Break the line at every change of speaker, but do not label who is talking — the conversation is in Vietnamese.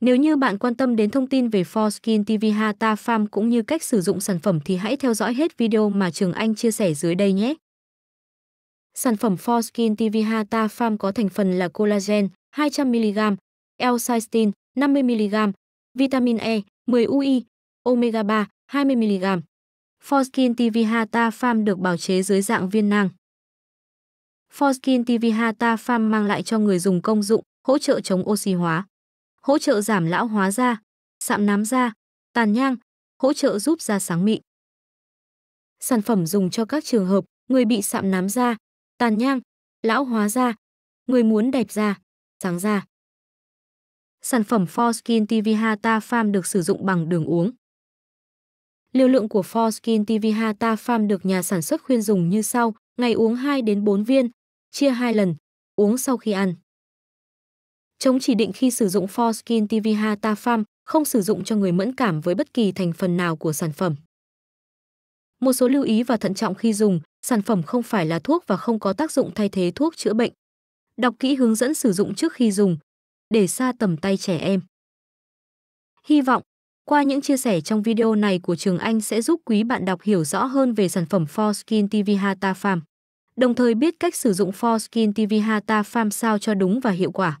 Nếu như bạn quan tâm đến thông tin về Forskin TV Hata Farm cũng như cách sử dụng sản phẩm thì hãy theo dõi hết video mà Trường Anh chia sẻ dưới đây nhé. Sản phẩm Forskin TV Hata Farm có thành phần là collagen 200mg, L-cysteine 50mg, vitamin E 10 UI, omega 3 20mg. Forskin TV Hata Farm được bào chế dưới dạng viên nang. Forskin TV Hata Farm mang lại cho người dùng công dụng hỗ trợ chống oxy hóa hỗ trợ giảm lão hóa da, sạm nám da, tàn nhang, hỗ trợ giúp da sáng mịn. Sản phẩm dùng cho các trường hợp người bị sạm nám da, tàn nhang, lão hóa da, người muốn đẹp da, sáng da. Sản phẩm Forskin TV Hata Farm được sử dụng bằng đường uống. Liều lượng của Forskin TV Hata Farm được nhà sản xuất khuyên dùng như sau, ngày uống 2 đến 4 viên, chia 2 lần, uống sau khi ăn chống chỉ định khi sử dụng Forskin TV Hata Farm, không sử dụng cho người mẫn cảm với bất kỳ thành phần nào của sản phẩm. Một số lưu ý và thận trọng khi dùng, sản phẩm không phải là thuốc và không có tác dụng thay thế thuốc chữa bệnh. Đọc kỹ hướng dẫn sử dụng trước khi dùng, để xa tầm tay trẻ em. Hy vọng, qua những chia sẻ trong video này của Trường Anh sẽ giúp quý bạn đọc hiểu rõ hơn về sản phẩm Forskin TV Hata Farm, đồng thời biết cách sử dụng Forskin TV Hata Farm sao cho đúng và hiệu quả.